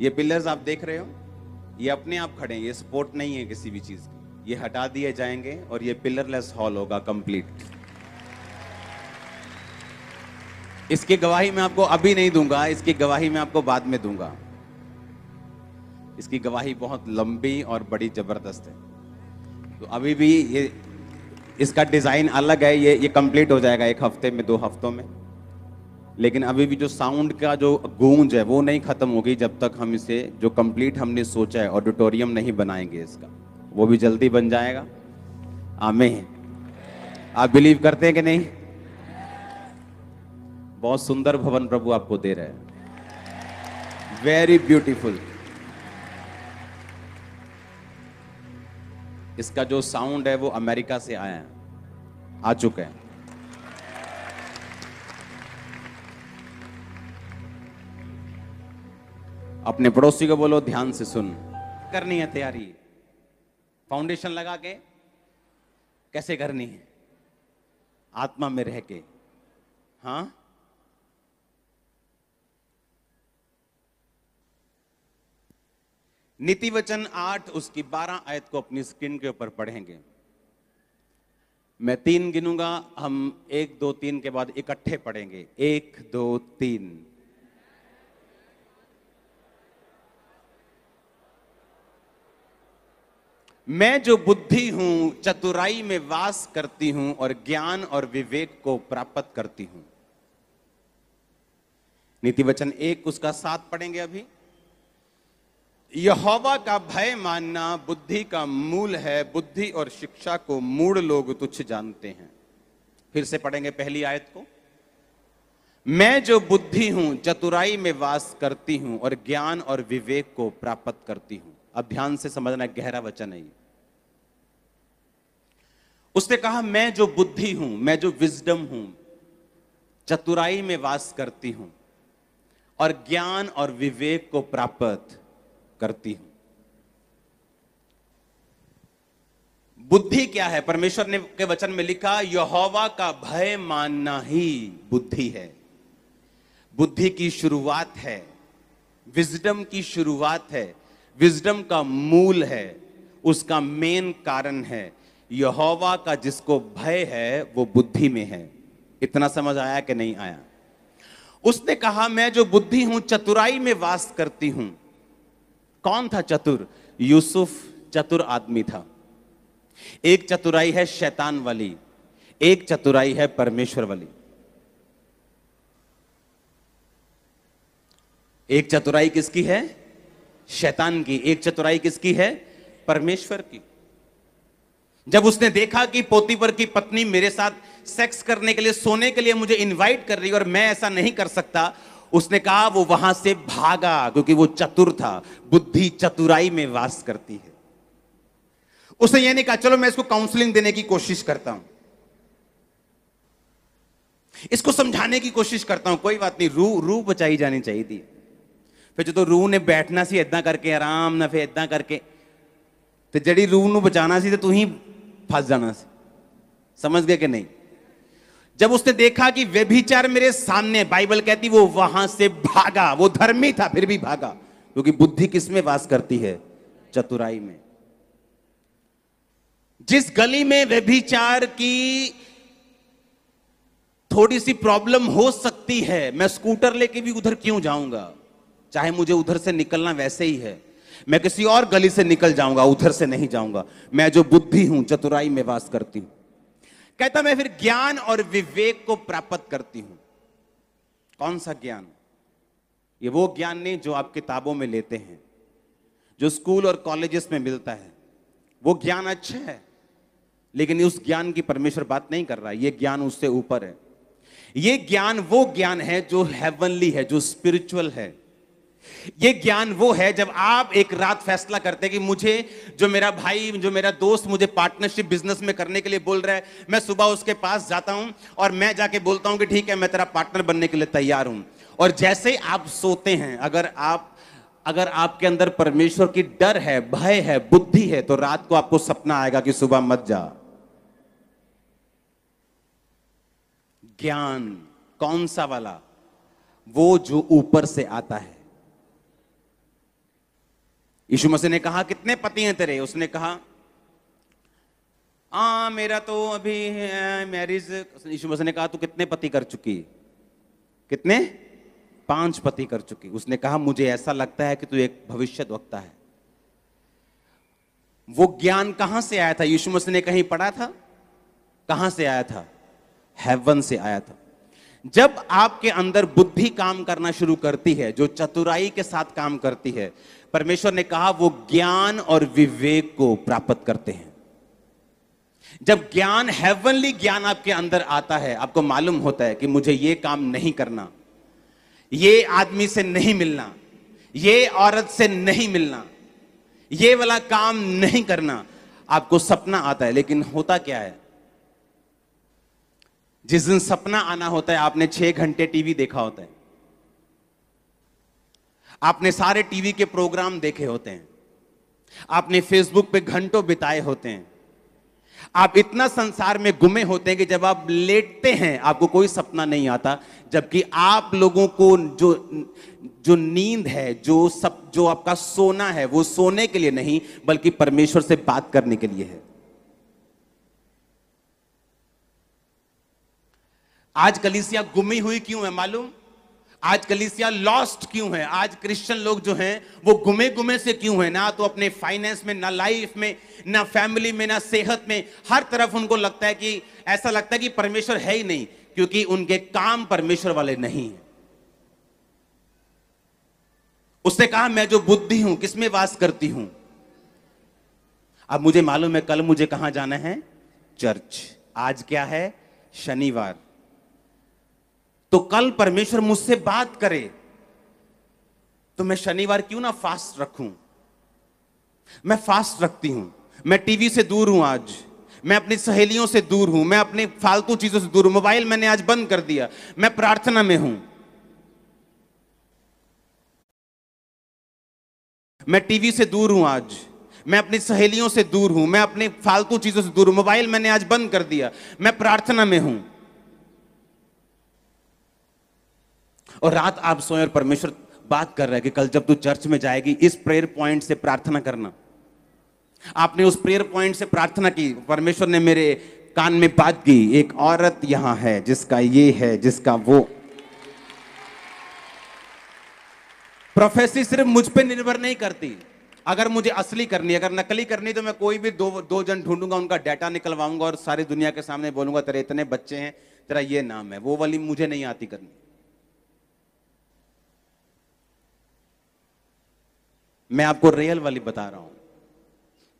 ये पिलर्स आप देख रहे हो ये अपने आप खड़े हैं ये सपोर्ट नहीं है किसी भी चीज की ये हटा दिए जाएंगे और ये पिलरलेस हॉल होगा कंप्लीट इसकी गवाही मैं आपको अभी नहीं दूंगा इसकी गवाही मैं आपको बाद में दूंगा इसकी गवाही बहुत लंबी और बड़ी जबरदस्त है तो अभी भी ये इसका डिजाइन अलग है ये ये कंप्लीट हो जाएगा एक हफ्ते में दो हफ्तों में लेकिन अभी भी जो साउंड का जो गूंज है वो नहीं ख़त्म होगी जब तक हम इसे जो कंप्लीट हमने सोचा है ऑडिटोरियम नहीं बनाएंगे इसका वो भी जल्दी बन जाएगा आमे आप बिलीव करते हैं कि नहीं बहुत सुंदर भवन प्रभु आपको दे रहे हैं वेरी ब्यूटीफुल इसका जो साउंड है वो अमेरिका से आया है आ चुका है अपने पड़ोसी को बोलो ध्यान से सुन करनी है तैयारी फाउंडेशन लगा के कैसे करनी है आत्मा में रह के हाँ नीति वचन आठ उसकी बारह आयत को अपनी स्क्रीन के ऊपर पढ़ेंगे मैं तीन गिनूंगा हम एक दो तीन के बाद इकट्ठे पढ़ेंगे एक दो तीन मैं जो बुद्धि हूं चतुराई में वास करती हूं और ज्ञान और विवेक को प्राप्त करती हूं नीति वचन एक उसका साथ पढ़ेंगे अभी यहोवा का भय मानना बुद्धि का मूल है बुद्धि और शिक्षा को मूल लोग तुच्छ जानते हैं फिर से पढ़ेंगे पहली आयत को मैं जो बुद्धि हूं चतुराई में वास करती हूं और ज्ञान और विवेक को प्राप्त करती हूं अब ध्यान से समझना गहरा वचन है उसने कहा मैं जो बुद्धि हूं मैं जो विजडम हूं चतुराई में वास करती हूं और ज्ञान और विवेक को प्राप्त करती हूं बुद्धि क्या है परमेश्वर ने के वचन में लिखा यहोवा का भय मानना ही बुद्धि है बुद्धि की शुरुआत है विजडम की शुरुआत है विजडम का मूल है उसका मेन कारण है यहोवा का जिसको भय है वो बुद्धि में है इतना समझ आया कि नहीं आया उसने कहा मैं जो बुद्धि हूं चतुराई में वास करती हूं कौन था चतुर यूसुफ चतुर आदमी था एक चतुराई है शैतान वाली एक चतुराई है परमेश्वर वाली एक चतुराई किसकी है शैतान की एक चतुराई किसकी है परमेश्वर की जब उसने देखा कि पोतीपर की पत्नी मेरे साथ सेक्स करने के लिए सोने के लिए मुझे इनवाइट कर रही और मैं ऐसा नहीं कर सकता उसने कहा वो वहां से भागा क्योंकि वो चतुर था बुद्धि चतुराई में वास करती है उसने ये नहीं कहा चलो मैं इसको काउंसलिंग देने की कोशिश करता हूं इसको समझाने की कोशिश करता हूं कोई बात नहीं रू रू बचाई जानी चाहिए थी फिर जो रूह ने बैठना सी इदा करके आराम ना फिर इदा करके तो जड़ी रूह न बचा ਸੀ तू ही फस जाना से समझ गए कि नहीं जब उसने देखा कि व्यभिचार मेरे सामने बाइबल कहती वो वहां से भागा वो धर्मी था फिर भी भागा क्योंकि बुद्धि किसमें वास करती है चतुराई में जिस गली में व्यभिचार की थोड़ी सी प्रॉब्लम हो सकती है मैं स्कूटर लेके भी उधर क्यों जाऊंगा चाहे मुझे उधर से निकलना वैसे ही है मैं किसी और गली से निकल जाऊंगा उधर से नहीं जाऊंगा मैं जो बुद्धि हूं चतुराई में वास करती हूं कहता मैं फिर ज्ञान और विवेक को प्राप्त करती हूं कौन सा ज्ञान ये वो ज्ञान नहीं जो आप किताबों में लेते हैं जो स्कूल और कॉलेजेस में मिलता है वो ज्ञान अच्छा है लेकिन उस ज्ञान की परमेश्वर बात नहीं कर रहा है ये ज्ञान उससे ऊपर है ये ज्ञान वो ज्ञान है जो हेवनली है जो स्पिरिचुअल है ये ज्ञान वो है जब आप एक रात फैसला करते हैं कि मुझे जो मेरा भाई जो मेरा दोस्त मुझे पार्टनरशिप बिजनेस में करने के लिए बोल रहा है मैं सुबह उसके पास जाता हूं और मैं जाके बोलता हूं कि ठीक है मैं तेरा पार्टनर बनने के लिए तैयार हूं और जैसे आप सोते हैं अगर आप अगर आपके अंदर परमेश्वर की डर है भय है बुद्धि है तो रात को आपको सपना आएगा कि सुबह मत जा ज्ञान कौन सा वाला वो जो ऊपर से आता है यीशु मसीह ने कहा कितने पति हैं तेरे उसने कहा आ, मेरा तो अभी मैरिज यीशु मसीह ने कहा तू कितने पति कर चुकी कितने पांच पति कर चुकी उसने कहा मुझे ऐसा लगता है कि तू एक भविष्य वक्ता है वो ज्ञान कहां से आया था यीशु मसीह ने कहीं पढ़ा था कहां से आया था हेवन से आया था जब आपके अंदर बुद्धि काम करना शुरू करती है जो चतुराई के साथ काम करती है परमेश्वर ने कहा वो ज्ञान और विवेक को प्राप्त करते हैं जब ज्ञान हेवनली ज्ञान आपके अंदर आता है आपको मालूम होता है कि मुझे ये काम नहीं करना ये आदमी से नहीं मिलना ये औरत से नहीं मिलना ये वाला काम नहीं करना आपको सपना आता है लेकिन होता क्या है जिस दिन सपना आना होता है आपने छह घंटे टीवी देखा होता है आपने सारे टीवी के प्रोग्राम देखे होते हैं आपने फेसबुक पे घंटों बिताए होते हैं आप इतना संसार में गुमे होते हैं कि जब आप लेटते हैं आपको कोई सपना नहीं आता जबकि आप लोगों को जो जो नींद है जो सब जो आपका सोना है वो सोने के लिए नहीं बल्कि परमेश्वर से बात करने के लिए है आज कलिसिया गुमी हुई क्यों है मालूम आज कलिसिया लॉस्ट क्यों है आज क्रिश्चियन लोग जो हैं वो घुमे घुमे से क्यों है ना तो अपने फाइनेंस में ना लाइफ में ना फैमिली में ना सेहत में हर तरफ उनको लगता है कि ऐसा लगता है कि परमेश्वर है ही नहीं क्योंकि उनके काम परमेश्वर वाले नहीं है उसने कहा मैं जो बुद्धि हूं किसमें वास करती हूं अब मुझे मालूम है कल मुझे कहां जाना है चर्च आज क्या है शनिवार तो कल परमेश्वर मुझसे बात करे तो मैं शनिवार क्यों ना फास्ट रखूं मैं फास्ट रखती हूं मैं टीवी से दूर हूं आज मैं अपनी सहेलियों से दूर हूं मैं अपने फालतू चीजों से दूर हूं मोबाइल मैंने आज बंद कर दिया मैं प्रार्थना में हूं मैं टीवी से दूर हूं आज मैं अपनी सहेलियों से दूर हूं मैं अपने फालतू चीजों से दूर हूं मोबाइल मैंने आज बंद कर दिया मैं प्रार्थना में हूं और रात आप सोए और परमेश्वर बात कर रहे हैं कि कल जब तू चर्च में जाएगी इस प्रेयर पॉइंट से प्रार्थना करना आपने उस प्रेयर पॉइंट से प्रार्थना की परमेश्वर ने मेरे कान में बात की एक औरत यहां है जिसका ये है जिसका वो प्रोफेसी सिर्फ मुझ पर निर्भर नहीं करती अगर मुझे असली करनी अगर नकली करनी तो मैं कोई भी दो दो जन ढूंढूंगा उनका डाटा निकलवाऊंगा और सारी दुनिया के सामने बोलूंगा तेरे इतने बच्चे हैं तेरा ये नाम है वो वाली मुझे नहीं आती करनी मैं आपको रियल वाली बता रहा हूं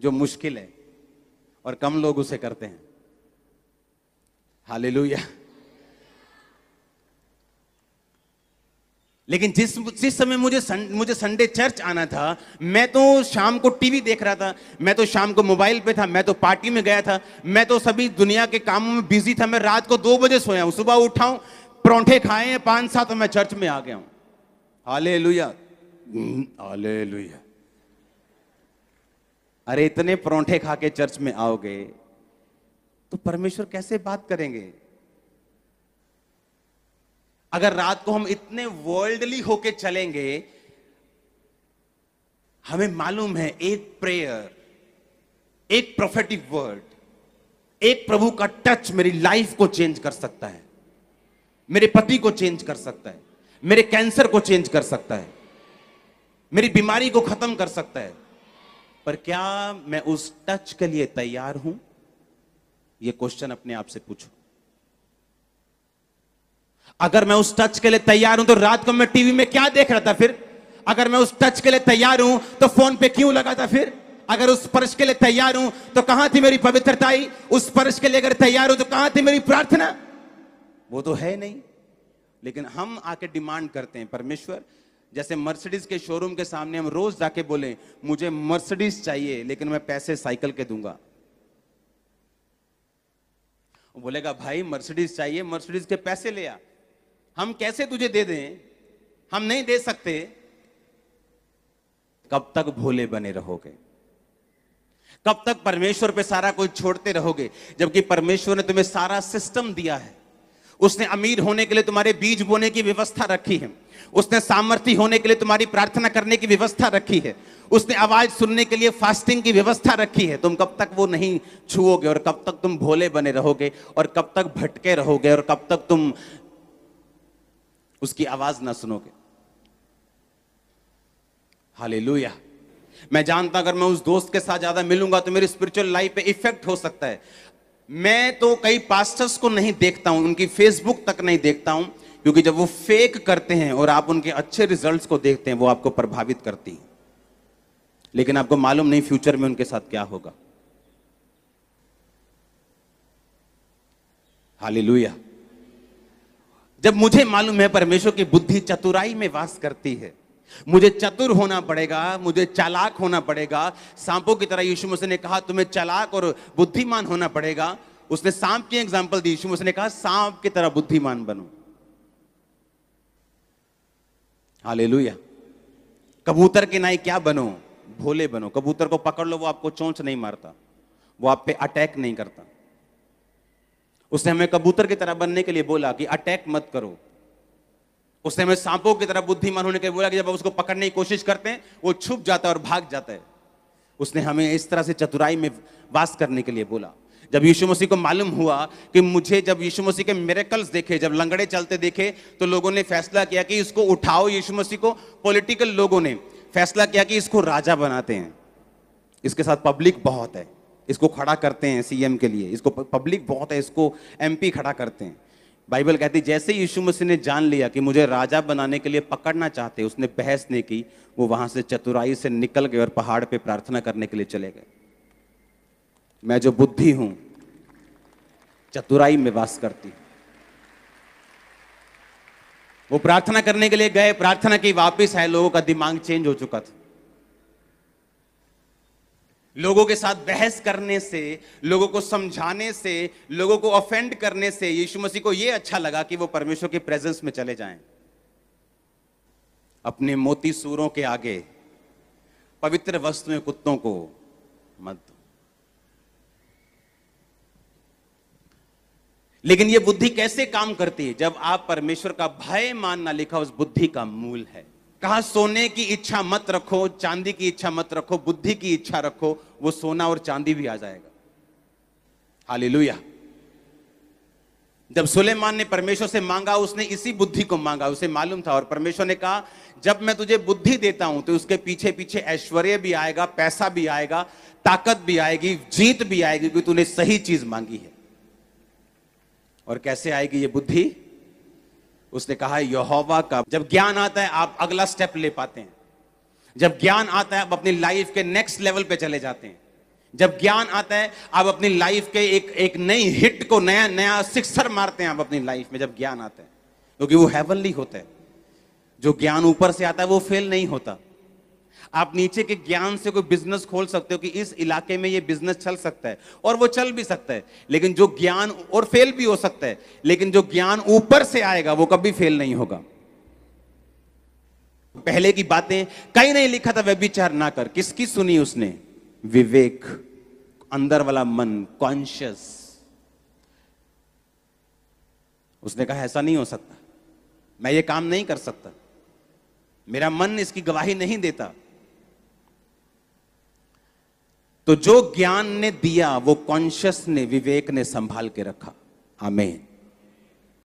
जो मुश्किल है और कम लोग उसे करते हैं हाले लेकिन जिस जिस समय मुझे सं, मुझे संडे चर्च आना था मैं तो शाम को टीवी देख रहा था मैं तो शाम को मोबाइल पे था मैं तो पार्टी में गया था मैं तो सभी दुनिया के कामों में बिजी था मैं रात को दो बजे सोया हूं सुबह उठाऊं परौंठे खाए हैं पांच सात तो मैं चर्च में आ गया हूं हाले लुया हम्म, अरे इतने परोंठे खा के चर्च में आओगे तो परमेश्वर कैसे बात करेंगे अगर रात को हम इतने वर्ल्डली होके चलेंगे हमें मालूम है एक प्रेयर एक प्रोफेटिक वर्ड एक प्रभु का टच मेरी लाइफ को चेंज कर सकता है मेरे पति को चेंज कर सकता है मेरे कैंसर को चेंज कर सकता है मेरी बीमारी को खत्म कर सकता है पर क्या मैं उस टच के लिए तैयार हूं यह क्वेश्चन अपने आप से पूछो अगर मैं उस टच के लिए तैयार हूं तो रात को मैं टीवी में क्या देख रहा था फिर अगर मैं उस टच के लिए तैयार हूं तो फोन पे क्यों लगा था फिर अगर उस स्पर्श के लिए तैयार हूं तो कहां थी मेरी पवित्रता ही उस स्पर्श के लिए अगर तैयार हूं तो कहां थी मेरी प्रार्थना वो तो है नहीं लेकिन हम आके डिमांड करते हैं परमेश्वर जैसे मर्सिडीज के शोरूम के सामने हम रोज जाके बोले मुझे मर्सिडीज चाहिए लेकिन मैं पैसे साइकिल के दूंगा बोलेगा भाई मर्सिडीज चाहिए मर्सिडीज के पैसे ले आ हम कैसे तुझे दे दें हम नहीं दे सकते कब तक भोले बने रहोगे कब तक परमेश्वर पे सारा कुछ छोड़ते रहोगे जबकि परमेश्वर ने तुम्हें सारा सिस्टम दिया है उसने अमीर होने के लिए तुम्हारे बीज बोने की व्यवस्था रखी है उसने सामर्थ्य होने के लिए तुम्हारी प्रार्थना करने की व्यवस्था रखी है उसने आवाज सुनने के लिए फास्टिंग की व्यवस्था रखी है तुम कब तक वो नहीं छुओगे और कब तक तुम भोले बने रहोगे और कब तक भटके रहोगे और कब तक तुम उसकी आवाज ना सुनोगे हाले मैं जानता अगर मैं उस दोस्त के साथ ज्यादा मिलूंगा तो मेरी स्पिरिचुअल लाइफ पे इफेक्ट हो सकता है मैं तो कई पास्टर्स को नहीं देखता हूं उनकी फेसबुक तक नहीं देखता हूं क्योंकि जब वो फेक करते हैं और आप उनके अच्छे रिजल्ट्स को देखते हैं वो आपको प्रभावित करती है लेकिन आपको मालूम नहीं फ्यूचर में उनके साथ क्या होगा हालेलुया जब मुझे मालूम है परमेश्वर की बुद्धि चतुराई में वास करती है मुझे चतुर होना पड़ेगा मुझे चालाक होना पड़ेगा सांपों की तरह यीशु मसीह ने कहा तुम्हें चालाक और बुद्धिमान होना पड़ेगा उसने सांप की एग्जाम्पल दी यीशु मसीह ने कहा सांप की तरह बुद्धिमान बनो हालेलुया कबूतर के नाई क्या बनो भोले बनो कबूतर को पकड़ लो वो आपको चोंच नहीं मारता वो आप पे अटैक नहीं करता उसने हमें कबूतर की तरह बनने के लिए बोला कि अटैक मत करो उस समय सांपों की तरह बुद्धिमान होने के बोला कि जब उसको पकड़ने की कोशिश करते हैं वो छुप जाता है और भाग जाता है उसने हमें इस तरह से चतुराई में वास करने के लिए बोला जब यीशु मसीह को मालूम हुआ कि मुझे जब यीशु मसीह के मेरेकल्स देखे जब लंगड़े चलते देखे तो लोगों ने फैसला किया कि इसको उठाओ यीशु मसीह को पॉलिटिकल लोगों ने फैसला किया कि इसको राजा बनाते हैं इसके साथ पब्लिक बहुत है इसको खड़ा करते हैं सीएम के लिए इसको पब्लिक बहुत है इसको एमपी खड़ा करते हैं बाइबल कहती जैसे यीशु मसीह ने जान लिया कि मुझे राजा बनाने के लिए पकड़ना चाहते उसने बहस नहीं की वो वहां से चतुराई से निकल गए और पहाड़ पे प्रार्थना करने के लिए चले गए मैं जो बुद्धि हूं चतुराई में वास करती हूं वो प्रार्थना करने के लिए गए प्रार्थना की वापस आए लोगों का दिमाग चेंज हो चुका था लोगों के साथ बहस करने से लोगों को समझाने से लोगों को ऑफेंड करने से यीशु मसीह को यह अच्छा लगा कि वो परमेश्वर के प्रेजेंस में चले जाएं अपने मोती सूरों के आगे पवित्र वस्तुएं कुत्तों को मत दो लेकिन यह बुद्धि कैसे काम करती है जब आप परमेश्वर का भय मानना लिखा उस बुद्धि का मूल है कहा सोने की इच्छा मत रखो चांदी की इच्छा मत रखो बुद्धि की इच्छा रखो वो सोना और चांदी भी आ जाएगा हालेलुया जब सुलेमान ने परमेश्वर से मांगा उसने इसी बुद्धि को मांगा उसे मालूम था और परमेश्वर ने कहा जब मैं तुझे बुद्धि देता हूं तो उसके पीछे पीछे ऐश्वर्य भी आएगा पैसा भी आएगा ताकत भी आएगी जीत भी आएगी क्योंकि तूने सही चीज मांगी है और कैसे आएगी ये बुद्धि उसने कहा यहोवा का जब ज्ञान आता है आप अगला स्टेप ले पाते हैं जब ज्ञान आता है आप अपनी लाइफ के नेक्स्ट लेवल पे चले जाते हैं जब ज्ञान आता है आप अपनी लाइफ के एक एक नई हिट को नया नया सिक्सर मारते हैं आप अपनी लाइफ में जब ज्ञान आता है क्योंकि वो हैवनली होता है जो ज्ञान ऊपर से आता है वो फेल नहीं होता आप नीचे के ज्ञान से कोई बिजनेस खोल सकते हो कि इस इलाके में ये बिजनेस चल सकता है और वो चल भी सकता है लेकिन जो ज्ञान और फेल भी हो सकता है लेकिन जो ज्ञान ऊपर से आएगा वो कभी फेल नहीं होगा पहले की बातें कहीं नहीं लिखा था व्यभिचार विचार ना कर किसकी सुनी उसने विवेक अंदर वाला मन कॉन्शियस उसने कहा ऐसा नहीं हो सकता मैं ये काम नहीं कर सकता मेरा मन इसकी गवाही नहीं देता तो जो ज्ञान ने दिया वो कॉन्शियस ने विवेक ने संभाल के रखा हमें